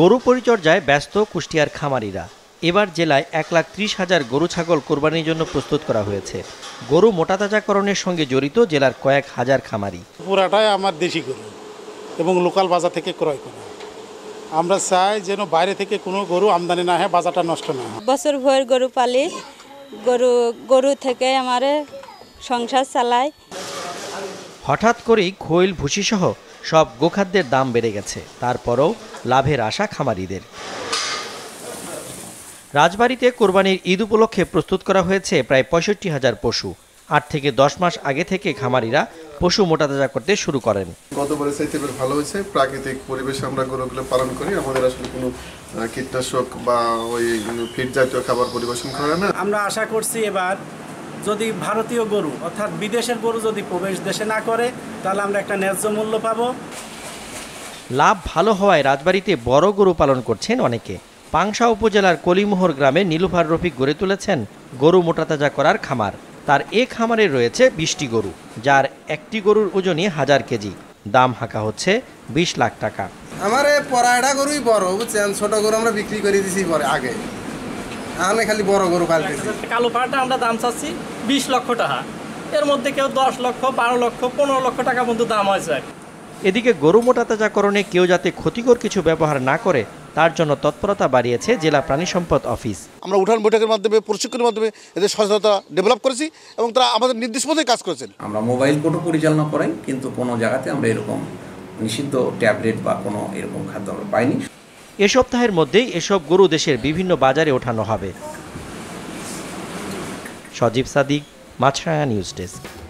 গরু পরিচর্যায় ব্যস্ত কুষ্টিয়ার খামারিরা এবার জেলায় এক লাখ ত্রিশ হাজার গরু ছাগল কোরবানির জন্য প্রস্তুত করা হয়েছে গরু মোটা তাজাকরণের সঙ্গে জড়িত জেলার কয়েক হাজার খামারি পুরাটাই আমার দেশি গরু এবং লোকাল বাজার থেকে ক্রয় করা আমরা চাই যেন বাইরে থেকে কোনো গরু আমদানি না হয় বাজারটা নষ্ট না হয় বছর ভর গরু পালি গরু গরু থেকে আমার সংসার চালায় হঠাৎ করেই খৈল ভুসিসহ সব গোখাদ্যের দাম বেড়ে গেছে তারপরও লাভের আশা খামারিদের রাজবাড়িতে কোরবানির ঈদ উপলক্ষে প্রস্তুত করা হয়েছে প্রায় পঁয়ষট্টি হাজার পশু আট থেকে দশ মাস আগে থেকে খামারিরা পশু তাজা করতে শুরু করেন গতবারের চাইতে এবার ভালো হয়েছে প্রাকৃতিক পরিবেশে আমরা গরুগুলো পালন করি আমাদের আসলে কোনো কীটনাশক বা ওই ফিট জাতীয় খাবার পরিবেশন করে না আমরা আশা করছি এবার যদি ভারতীয় গরু অর্থাৎ বিদেশের গরু যদি প্রবেশ দেশে না করে তাহলে আমরা একটা ন্যায্য মূল্য পাব লাভ ভালো হওয়ায় রাজবাড়িতে বড় গরু পালন করছেন অনেকে পাংশা উপজেলার কলিমোহর গ্রামে নীলুফার রফিক গড়ে তুলেছেন গরু মোটাতাজা করার খামার তার এ খামারে রয়েছে বিশটি গরু যার একটি গরুর ওজনই হাজার কেজি দাম হাঁকা হচ্ছে বিশ লাখ টাকা আমার পড়াটা গরুই বড় বুঝছেন ছোট গরু আমরা বিক্রি করে দিছি পরে আগে আমি খালি বড় গরু পালতেছি আচ্ছা, আচ্ছা, কালো পাড়টা আমরা দাম চাচ্ছি বিশ লক্ষ টাকা এর মধ্যে কেউ দশ লক্ষ বারো লক্ষ পনেরো লক্ষ টাকা পর্যন্ত দাম যায় এদিকে গরু তাজাকরণে কেউ যাতে ক্ষতিকর কিছু ব্যবহার না করে তার জন্য তৎপরতা বাড়িয়েছে জেলা প্রাণী সম্পদ অফিস আমরা উঠান বৈঠকের মাধ্যমে প্রশিক্ষণের মাধ্যমে এদের সচেতনতা ডেভেলপ করেছি এবং তারা আমাদের নির্দেশ মতোই কাজ করেছেন আমরা মোবাইল কোর্টও পরিচালনা করাই কিন্তু কোনো জায়গাতে আমরা এরকম নিষিদ্ধ ট্যাবলেট বা কোনো এরকম খাদ্য আমরা পাইনি এ সপ্তাহের মধ্যেই এসব গরু দেশের বিভিন্ন বাজারে ওঠানো হবে সজীব সাদিক মাছরাঙা নিউজ ডেস্ক